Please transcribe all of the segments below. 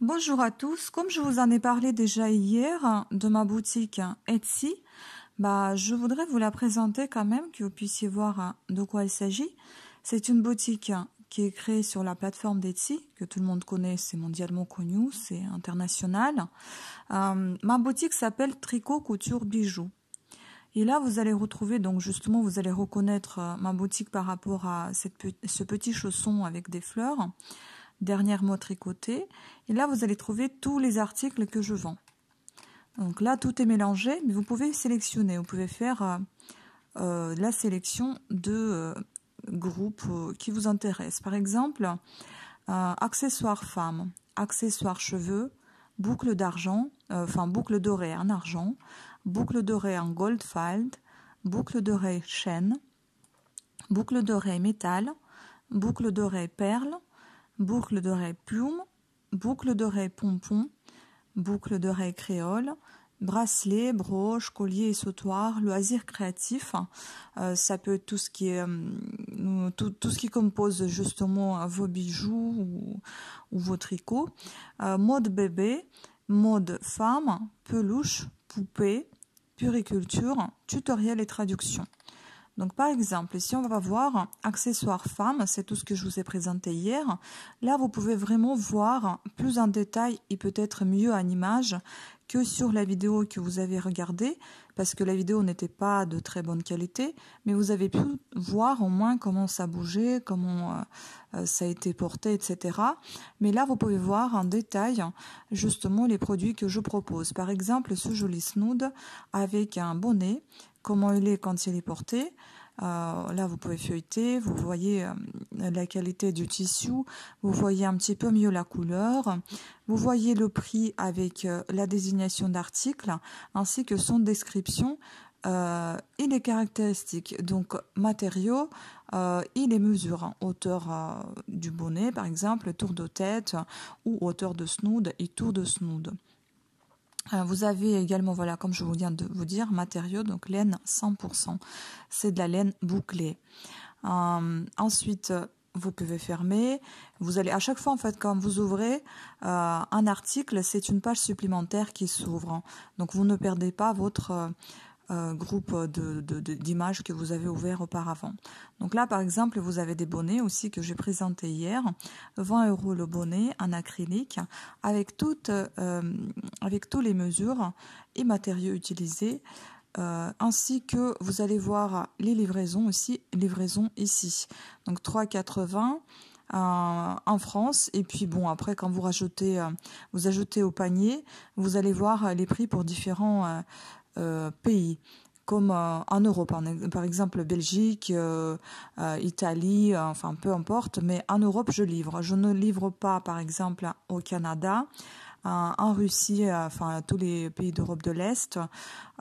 Bonjour à tous, comme je vous en ai parlé déjà hier hein, de ma boutique hein, Etsy, bah, je voudrais vous la présenter quand même, que vous puissiez voir hein, de quoi il s'agit. C'est une boutique qui est créée sur la plateforme d'Etsy, que tout le monde connaît, c'est mondialement connu, c'est international. Euh, ma boutique s'appelle Tricot Couture Bijoux. Et là, vous allez retrouver, donc justement, vous allez reconnaître euh, ma boutique par rapport à ce petit chausson avec des fleurs. Dernière mot tricoté. Et là, vous allez trouver tous les articles que je vends. Donc là, tout est mélangé, mais vous pouvez sélectionner. Vous pouvez faire euh, euh, la sélection de euh, groupes qui vous intéressent. Par exemple, accessoires femmes, accessoires cheveux, boucle d'argent, enfin boucle dorée en argent, boucle dorée en gold goldfald, boucle dorée chaîne, boucle dorée métal, boucle dorée perles boucle d'oreilles plume, boucle d'oreilles pompon, boucle d'oreilles créole, bracelet, broche, collier et sautoir, loisirs créatifs. Euh, ça peut être tout ce qui euh, tout, ce qui compose justement vos bijoux ou, vos tricots. Euh, mode bébé, mode femme, peluche, poupée, puriculture, tutoriel et traduction. Donc par exemple, si on va voir accessoires femmes, c'est tout ce que je vous ai présenté hier, là vous pouvez vraiment voir plus en détail et peut-être mieux en image que sur la vidéo que vous avez regardée parce que la vidéo n'était pas de très bonne qualité, mais vous avez pu voir au moins comment ça bougeait, comment euh, euh, ça a été porté, etc. Mais là, vous pouvez voir en détail justement les produits que je propose. Par exemple, ce joli snood avec un bonnet, comment il est quand il est porté, euh, là, vous pouvez feuilleter, vous voyez euh, la qualité du tissu, vous voyez un petit peu mieux la couleur, vous voyez le prix avec euh, la désignation d'article ainsi que son description. et les caractéristiques. Donc matériaux, et les mesures, hein, hauteur du bonnet par exemple, tour de tête ou hauteur de snood et tour de snood. Euh, vous avez également, voilà, comme je vous viens de vous dire, matériaux, donc laine 100%. C'est de la laine bouclée. Euh, ensuite, vous pouvez fermer. Vous allez à chaque fois en fait quand vous ouvrez euh, un article, c'est une page supplémentaire qui s'ouvre. Donc vous ne perdez pas votre groupe d'images que vous avez ouvert auparavant. Donc là, par exemple, vous avez des bonnets aussi que j'ai présenté hier. 20 euros le bonnet en acrylique avec, toutes, euh, avec toutes les mesures et matériaux utilisés. Euh, ainsi que vous allez voir les livraisons aussi, livraisons ici. Donc 3,80 euh, en France. Et puis bon, après, quand vous rajoutez, vous ajoutez au panier, vous allez voir les prix pour différents euh, pays comme euh, en Europe, par exemple Belgique, euh, Italie, enfin peu importe, mais en Europe je livre. Je ne livre pas par exemple au Canada, en Russie, enfin à tous les pays d'Europe de l'Est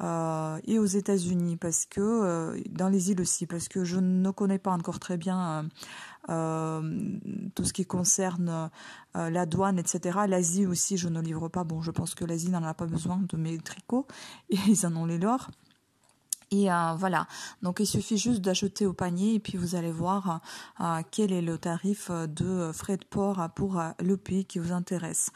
et aux États-Unis parce que dans les îles aussi parce que je ne connais pas encore très bien euh, tout ce qui concerne euh, la douane, etc. L'Asie aussi, je ne livre pas. Bon, je pense que l'Asie n'en a pas besoin de mes tricots, ils en ont les leurs. Et euh, voilà, donc il suffit juste d'acheter au panier et puis vous allez voir quel est le tarif de frais de port pour le pays qui vous intéresse.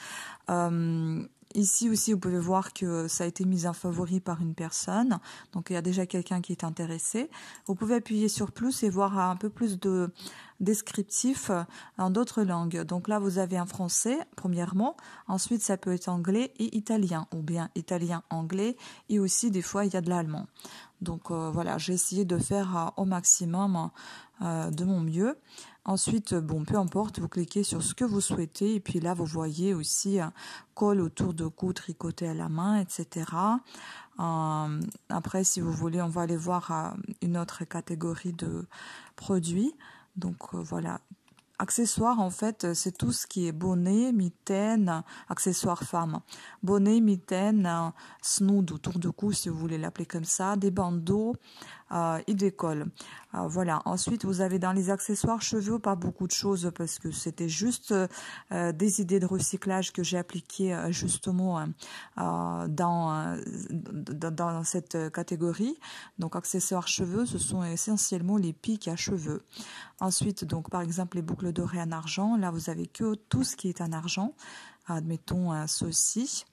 Ici aussi, vous pouvez voir que euh, ça a été mis en favori par une personne. Donc, il y a déjà quelqu'un qui est intéressé. Vous pouvez appuyer sur plus et voir un peu plus de descriptifs euh, en d'autres langues. Donc là, vous avez un français, premièrement. Ensuite, ça peut être anglais et italien, ou bien italien-anglais. Et aussi, des fois, il y a de l'allemand. Donc euh, voilà, j'ai essayé de faire euh, au maximum euh, de mon mieux. Ensuite, bon, peu importe, vous cliquez sur ce que vous souhaitez et puis là, vous voyez aussi col autour de cou, tricoté à la main, etc. après, si vous voulez, on va aller voir une autre catégorie de produits. Donc voilà, Accessoires, en fait, euh, c'est tout ce qui est bonnet, mitaine, accessoires femmes. Bonnet, mitaine, euh, snood autour de cou, si vous voulez l'appeler comme ça, des bandeaux, euh, décolle, euh, voilà. Ensuite, vous avez dans les accessoires cheveux pas beaucoup de choses parce que c'était juste euh, des idées de recyclage que j'ai appliquées euh, justement hein, dans, dans, cette catégorie. Donc accessoires cheveux, ce sont essentiellement les pics à cheveux. Ensuite, donc par exemple les boucles dorées en argent. Là, vous avez que tout ce qui est en argent. Admettons hein, ceci.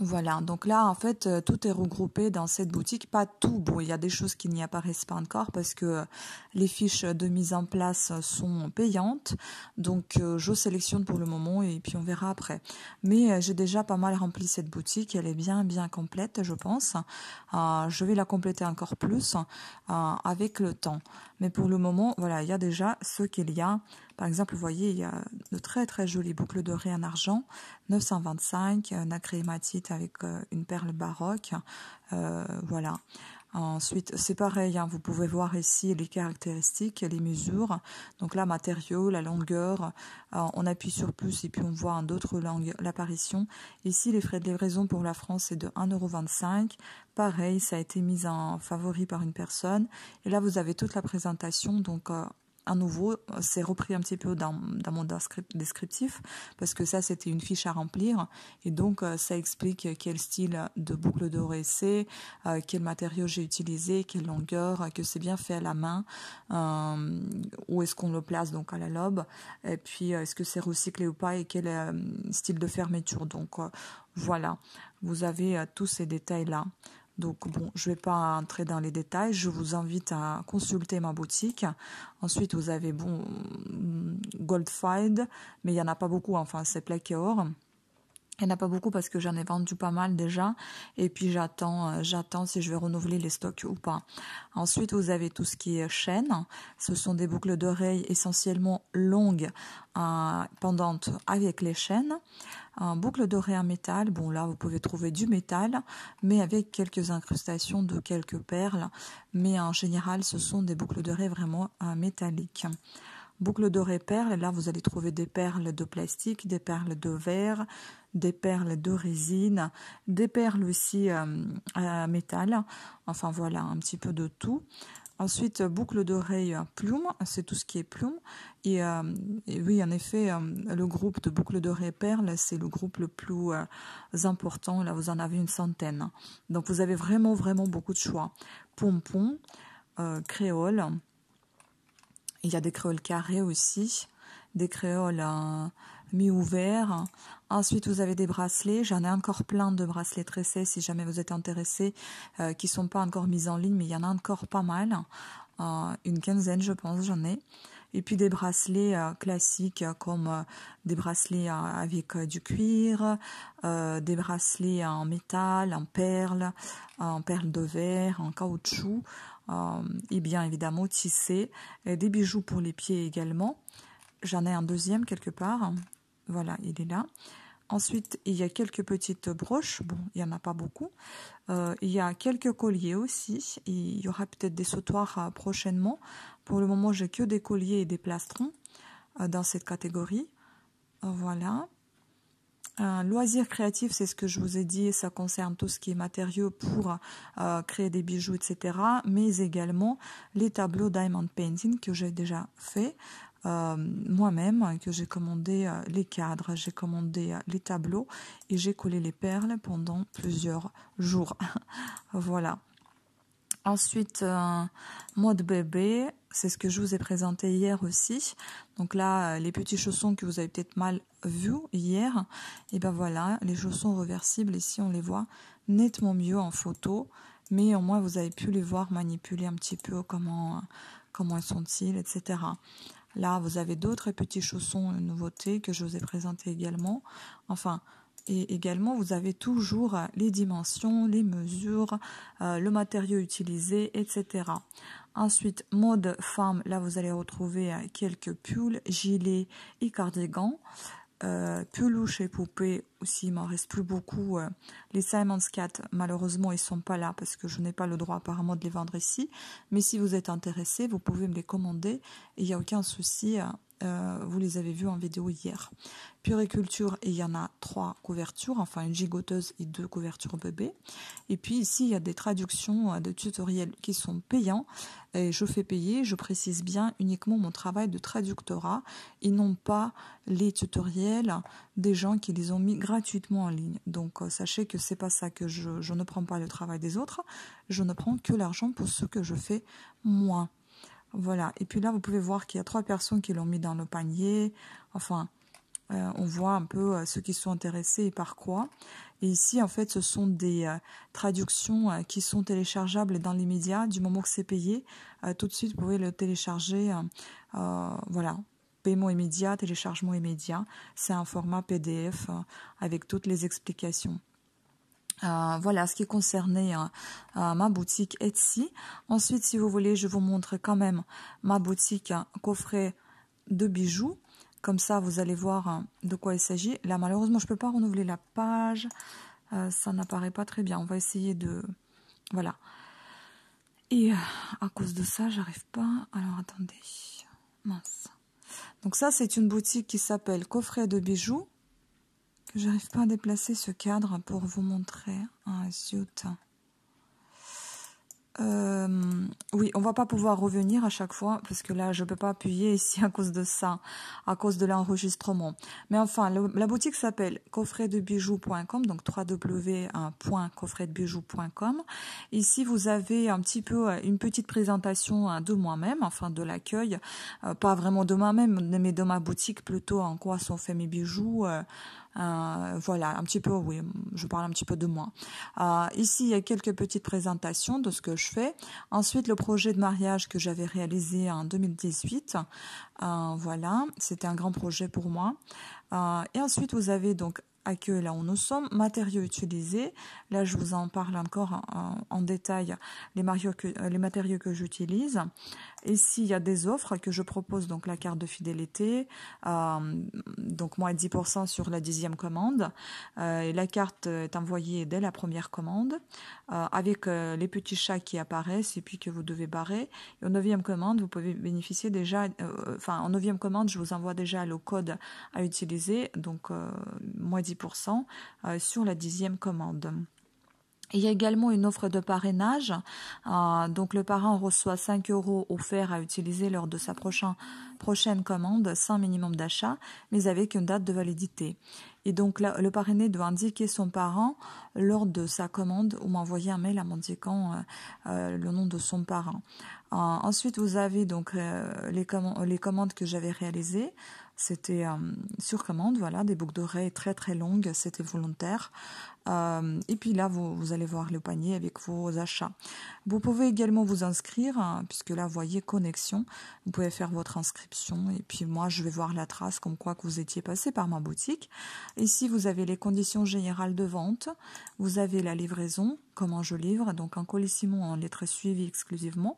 Voilà, donc là en fait euh, tout est regroupé dans cette boutique, pas tout, bon il y a des choses qui n'y apparaissent pas encore parce que euh, les fiches de mise en place sont payantes, donc euh, je sélectionne pour le moment et puis on verra après. Mais j'ai déjà pas mal rempli cette boutique, elle est bien bien complète je pense, je vais la compléter encore plus avec le temps. Mais pour le moment voilà, il y a déjà ce qu'il y a par exemple, vous voyez, il y a de très très jolies boucles dorées en argent, 925, un acrématite avec euh, une perle baroque, euh, voilà. Ensuite, c'est pareil, hein, vous pouvez voir ici les caractéristiques, les mesures. Donc là, matériaux, la longueur, euh, on appuie sur plus et puis on voit en d'autres langues l'apparition. Ici, les frais de livraison pour la France, est de 1,25€. Pareil, ça a été mis en favori par une personne. Et là, vous avez toute la présentation, donc à nouveau, c'est euh, repris un petit peu dans, mon descriptif, parce que ça, c'était une fiche à remplir. Et donc, euh, ça explique quel style de boucle dorée c'est, euh, quel matériau j'ai utilisé, quelle longueur, que c'est bien fait à la main, où est-ce qu'on le place, donc à la lobe, et puis est-ce que c'est recyclé ou pas, et quel style de fermeture. Donc, voilà, vous avez tous ces détails-là. Donc bon, je ne vais pas entrer dans les détails, je vous invite à consulter ma boutique. Ensuite, vous avez bon mm, Goldfied, mais il n'y en a pas beaucoup, enfin c'est plaque or. Il n'y en a pas beaucoup parce que j'en ai vendu pas mal déjà. Et puis j'attends, euh, j'attends si je vais renouveler les stocks ou pas. Ensuite, vous avez tout ce qui est chaîne. Ce sont des boucles d'oreilles essentiellement longues, euh, pendantes avec les chaînes un boucle dorée en métal. Bon, là, vous pouvez trouver du métal, mais avec quelques incrustations de quelques perles. Mais en général, ce sont des boucles dorées vraiment euh, métalliques. Boucle dorée perles, là, vous allez trouver des perles de plastique, des perles de verre, des perles de résine, des perles aussi euh, euh, métal. Enfin, voilà, un petit peu de tout. Ensuite, euh, boucle d'oreille euh, plume, c'est tout ce qui est plume. Et, euh, oui, en effet, le groupe de boucles d'oreilles perles, c'est le groupe le plus important. Là, vous en avez une centaine. Donc, vous avez vraiment, vraiment beaucoup de choix. Pompons, créoles, Il y a des créoles carrées aussi, des créoles mi-ouverts. Ensuite, vous avez des bracelets. J'en ai encore plein de bracelets tressés si jamais vous êtes intéressé, euh, qui ne sont pas encore mis en ligne, mais il y en a encore pas mal. Euh, une quinzaine, je pense, j'en ai. Et puis des bracelets euh, classiques comme des bracelets avec du cuir, des bracelets en métal, en perles, en perles de verre, en caoutchouc, et bien évidemment tissés. des bijoux pour les pieds également. J'en ai un deuxième quelque part. Voilà, il est là. Ensuite, il y a quelques petites broches. Bon, il n'y en a pas beaucoup. Euh, il y a quelques colliers aussi. Il y aura peut-être des sautoirs euh, prochainement. Pour le moment, j'ai que des colliers et des plastrons euh, dans cette catégorie. voilà. Un loisir créatif, c'est ce que je vous ai dit, ça concerne tout ce qui est matériaux pour créer des bijoux, etc. Mais également les tableaux diamond painting que j'ai déjà fait. Euh, moi-même que j'ai commandé euh, les cadres, j'ai commandé euh, les tableaux et j'ai collé les perles pendant plusieurs jours. voilà. Ensuite, mode bébé, c'est ce que je vous ai présenté hier aussi. Donc là, les petits chaussons que vous avez peut-être mal vus hier, et eh ben voilà, les chaussons reversibles, ici on les voit nettement mieux en photo, mais au moins vous avez pu les voir manipuler un petit peu comment, comment ils sont-ils, etc. Là, vous avez d'autres petits chaussons, une nouveauté que je vous ai présenté également. Enfin, et également, vous avez toujours euh, les dimensions, les mesures, euh, le matériau utilisé, etc. Ensuite, mode femme, là, vous allez retrouver euh, quelques pulls, gilets et cardigans. Euh, Pulouche et Poupée aussi, il m'en reste plus beaucoup. Euh. les Simon's Cat, malheureusement, ils sont pas là parce que je n'ai pas le droit apparemment de les vendre ici. Mais si vous êtes intéressé, vous pouvez me les commander. Il n'y a aucun souci. Euh. Euh, vous les avez vus en vidéo hier. Puriculture, il y en a trois couvertures, enfin une gigoteuse et deux couvertures bébé. Et puis ici, il y a des traductions euh, de tutoriels qui sont payants. Et je fais payer, je précise bien uniquement mon travail de traductorat et non pas les tutoriels des gens qui les ont mis gratuitement en ligne. Donc euh, sachez que c'est pas ça que je, je ne prends pas le travail des autres, je ne prends que l'argent pour ce que je fais moi. Voilà. Et puis là, vous pouvez voir qu'il y a trois personnes qui l'ont mis dans le panier. Enfin, euh, on voit un peu euh, ceux qui sont intéressés et par quoi. Et ici, en fait, ce sont des euh, traductions qui sont téléchargeables dans l'immédiat Du moment que c'est payé, tout de suite, vous pouvez le télécharger. voilà. Paiement immédiat, téléchargement immédiat. C'est un format PDF avec toutes les explications. Euh, voilà ce qui concernait euh, euh, ma boutique Etsy. Ensuite, si vous voulez, je vous montre quand même ma boutique hein, coffret de bijoux. Comme ça, vous allez voir hein, de quoi il s'agit. Là, malheureusement, je ne peux pas renouveler la page. ça n'apparaît pas très bien. On va essayer de... Voilà. Et à cause de ça, j'arrive pas. Alors, attendez. Mince. Donc ça, c'est une boutique qui s'appelle Coffret de bijoux j'arrive pas à déplacer ce cadre pour vous montrer. un hein, zut. Euh, oui, on va pas pouvoir revenir à chaque fois parce que là, je peux pas appuyer ici à cause de ça, à cause de l'enregistrement. Mais enfin, la boutique s'appelle coffretdebijoux.com, donc www.coffretdebijoux.com. Ici, vous avez un petit peu euh, une petite présentation euh, de moi-même, enfin de l'accueil, pas vraiment de moi-même, mais de ma boutique plutôt, en quoi sont faits mes bijoux, euh, voilà, un petit peu, oui, je parle un petit peu de moi. Euh, ici, il y a quelques petites présentations de ce que je fais. Ensuite, le projet de mariage que j'avais réalisé en 2018. Euh, voilà, c'était un grand projet pour moi. Euh, et ensuite, vous avez donc à que là où nous sommes, matériaux utilisés. Là, je vous en parle encore en, détail les, que, euh, les matériaux que j'utilise. Ici, il y a des offres que je propose, donc la carte de fidélité, euh, donc moins 10% sur la dixième commande. Euh, et la carte est envoyée dès la première commande avec les petits chats qui apparaissent et puis que vous devez barrer. Et en neuvième commande, vous pouvez bénéficier déjà, enfin en neuvième commande, je vous envoie déjà le code à utiliser, donc moins 10% euh, sur la dixième commande. Il y a également une offre de parrainage. Euh, donc le parent reçoit 5 euros offerts à utiliser lors de sa prochaine commande sans minimum d'achat, mais avec une date de validité. Et donc le parrainé doit indiquer son parent lors de sa commande ou m'envoyer un mail en m'indiquant euh, le nom de son parent. ensuite, vous avez donc les commandes que j'avais réalisées. C'était euh, sur commande, voilà, des boucles d'oreilles très très longues, c'était volontaire. Euh, et puis là, vous, allez voir le panier avec vos achats. Vous pouvez également vous inscrire, hein, puisque là, vous voyez connexion. Vous pouvez faire votre inscription et puis moi, je vais voir la trace comme quoi que vous étiez passé par ma boutique. Ici, vous avez les conditions générales de vente. Vous avez la livraison, comment je livre, donc un colissimo en très suivi exclusivement.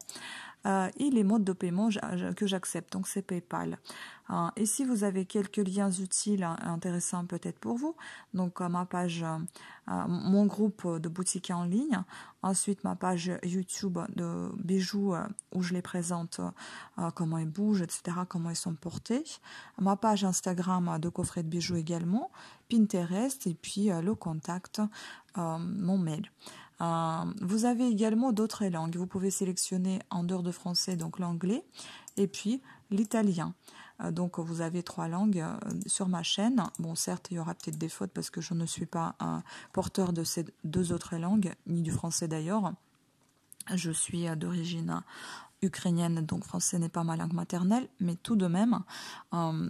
Euh, et les modes de paiement que j'accepte, donc c'est PayPal. Euh, et si vous avez quelques liens utiles, hein, intéressants peut-être pour vous, donc euh, ma page, mon groupe de boutiques en ligne, ensuite ma page YouTube de bijoux où je les présente, comment ils bougent, etc., comment ils sont portés, ma page Instagram de coffret de bijoux également, Pinterest et puis le contact, mon mail. Euh, vous avez également d'autres langues. Vous pouvez sélectionner en dehors de français, donc l'anglais, et puis l'italien. Euh, donc vous avez trois langues euh, sur ma chaîne. Bon, certes, il y aura peut-être des fautes parce que je ne suis pas porteur de ces deux autres langues, ni du français d'ailleurs. Je suis d'origine ukrainienne, donc français n'est pas ma langue maternelle, mais tout de même,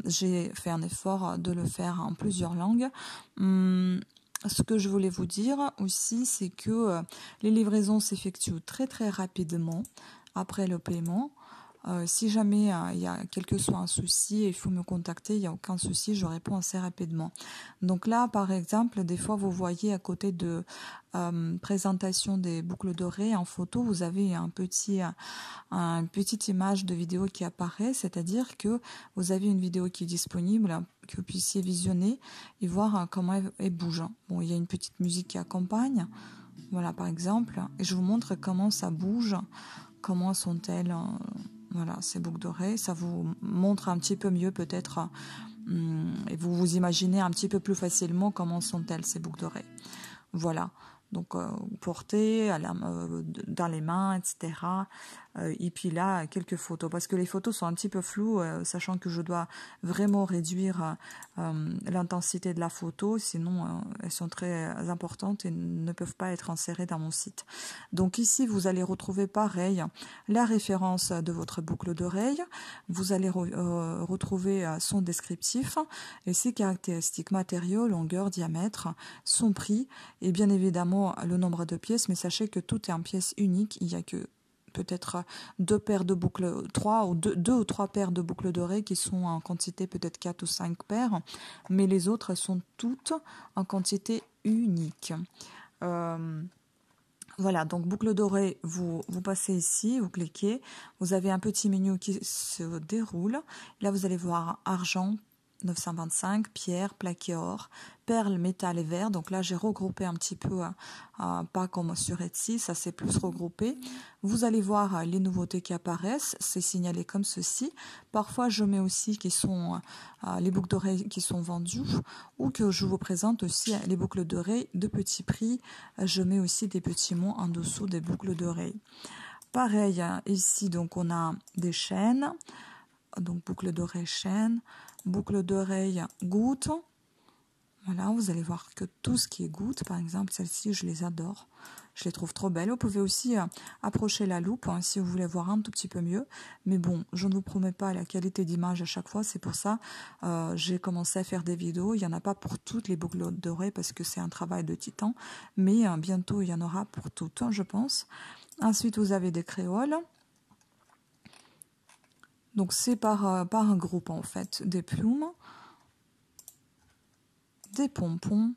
j'ai fait un effort de le faire en plusieurs langues. Hum, ce que je voulais vous dire aussi, c'est que euh, les livraisons s'effectuent très très rapidement après le paiement. Euh, si jamais euh, il y a quelque soit un souci, il faut me contacter, il n'y a aucun souci, je réponds assez rapidement. Donc là, par exemple, des fois, vous voyez à côté de euh, présentation des boucles dorées en photo, vous avez un petit, un, une petite image de vidéo qui apparaît, c'est-à-dire que vous avez une vidéo qui est disponible, que vous puissiez visionner et voir comment elle, bouge. Bon, il y a une petite musique qui accompagne. Voilà, par exemple, et je vous montre comment ça bouge, comment sont-elles. Voilà, ces boucles dorées, ça vous montre un petit peu mieux peut-être euh, et vous vous imaginez un petit peu plus facilement comment sont-elles ces boucles dorées. Voilà donc euh, portée euh, dans les mains, etc. Euh, et puis là, quelques photos, parce que les photos sont un petit peu floues, sachant que je dois vraiment réduire l'intensité de la photo, sinon elles sont très importantes et ne peuvent pas être insérées dans mon site. Donc ici, vous allez retrouver pareil la référence de votre boucle d'oreille, vous allez retrouver son descriptif et ses caractéristiques matériaux, longueur, diamètre, son prix et bien évidemment le nombre de pièces, mais sachez que tout est en pièces uniques. Il n'y a que peut-être deux paires de boucles, trois ou deux, deux, ou trois paires de boucles dorées qui sont en quantité peut-être quatre ou cinq paires, mais les autres sont toutes en quantité unique. Euh, voilà, donc boucle dorée, vous, vous passez ici, vous cliquez, vous avez un petit menu qui se déroule. Là, vous allez voir argent, 925, pierre, plaqué or, perles, métal et verre. Donc là, j'ai regroupé un petit peu, euh, euh, pas comme sur Etsy, ça c'est plus regroupé. Vous allez voir euh, les nouveautés qui apparaissent, c'est signalé comme ceci. Parfois, je mets aussi sont les boucles d'oreilles qui sont vendues ou que je vous présente aussi les boucles d'oreilles de petit prix. Je mets aussi des petits mots en dessous des boucles d'oreilles. Pareil, ici, donc on a des chaînes, donc boucles d'oreilles, chaînes boucle d'oreilles, goutte. Voilà, vous allez voir que tout ce qui est goutte, par exemple, celle ci je les adore. Je les trouve trop belles. Vous pouvez aussi euh, approcher la loupe hein, si vous voulez voir un tout petit peu mieux. Mais bon, je ne vous promets pas la qualité d'image à chaque fois. C'est pour ça euh, j'ai commencé à faire des vidéos. Il n'y en a pas pour toutes les boucles d'oreilles, parce que c'est un travail de titan. Mais euh, bientôt, il y en aura pour toutes, je pense. Ensuite, vous avez des créoles. Donc c'est par, euh, par un groupe en fait, des plumes, des pompons,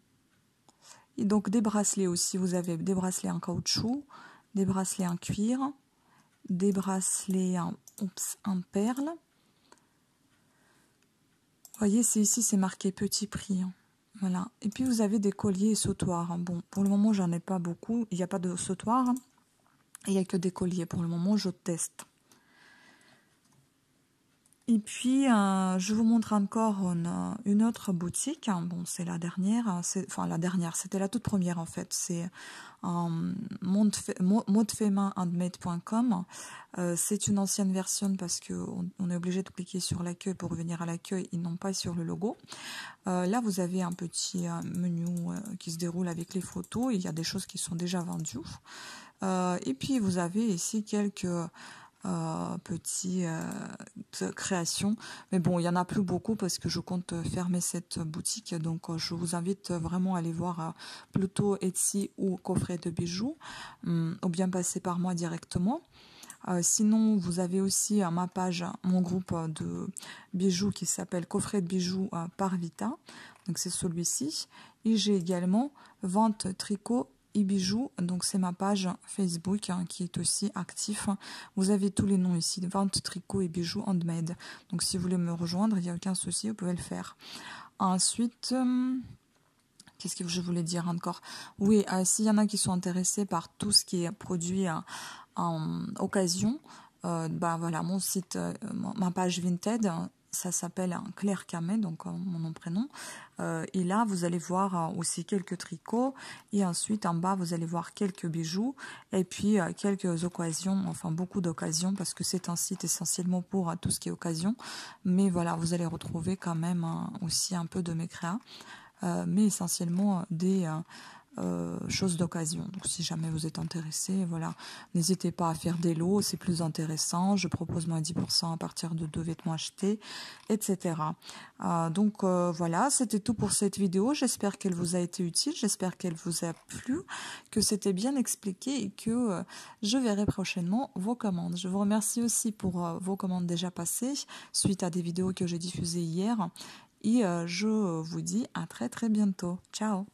et donc des bracelets aussi, vous avez des bracelets en caoutchouc, des bracelets en cuir, des bracelets en, perles. Vous voyez, c'est ici, c'est marqué petit prix. Hein. Voilà. Et puis vous avez des colliers et sautoirs. Hein. Bon, pour le moment, j'en ai pas beaucoup. Il n'y a pas de sautoir. Hein. Il n'y a que des colliers. Pour le moment, je teste. Et puis, euh, je vous montre encore euh, une, autre boutique. Bon, c'est la dernière. Hein, enfin, la dernière, c'était la toute première en fait. C'est euh, euh c'est une ancienne version parce qu'on on est obligé de cliquer sur l'accueil pour revenir à l'accueil Ils n'ont pas sur le logo. là, vous avez un petit menu qui se déroule avec les photos. Il y a des choses qui sont déjà vendues. et puis, vous avez ici quelques... Euh, petite euh, création, Mais bon, il y en a plus beaucoup parce que je compte fermer cette boutique. Donc, euh, je vous invite vraiment à aller voir plutôt Etsy ou coffret de bijoux, hum, ou bien passer par moi directement. sinon, vous avez aussi ma page, mon groupe de bijoux qui s'appelle Coffret de bijoux par Vita. Donc c'est celui-ci. Et j'ai également Vente Tricot bijoux donc c'est ma page Facebook hein, qui est aussi actif. Vous avez tous les noms ici, vente tricot et bijoux handmade. Donc si vous voulez me rejoindre, il n'y a aucun souci, vous pouvez le faire. Ensuite, euh, qu'est-ce que je voulais dire encore Oui, euh, s'il y en a qui sont intéressés par tout ce qui est produit euh, en occasion, bah voilà, mon site, ma page Vinted ça s'appelle un Claire Camé, donc euh, mon nom prénom. Euh, et là, vous allez voir euh, aussi quelques tricots. Et ensuite, en bas, vous allez voir quelques bijoux. Et puis, quelques occasions, enfin beaucoup d'occasions, parce que c'est un site essentiellement pour tout ce qui est occasion. Mais voilà, vous allez retrouver quand même aussi un peu de mes mais essentiellement des euh, chose d'occasion. Donc si jamais vous êtes intéressé, voilà, n'hésitez pas à faire des lots, c'est plus intéressant. Je propose moins 10% à partir de deux vêtements achetés, etc. Euh, donc euh, voilà, c'était tout pour cette vidéo. J'espère qu'elle vous a été utile, j'espère qu'elle vous a plu, que c'était bien expliqué et que je verrai prochainement vos commandes. Je vous remercie aussi pour vos commandes déjà passées suite à des vidéos que j'ai diffusées hier. Et je vous dis à très très bientôt. Ciao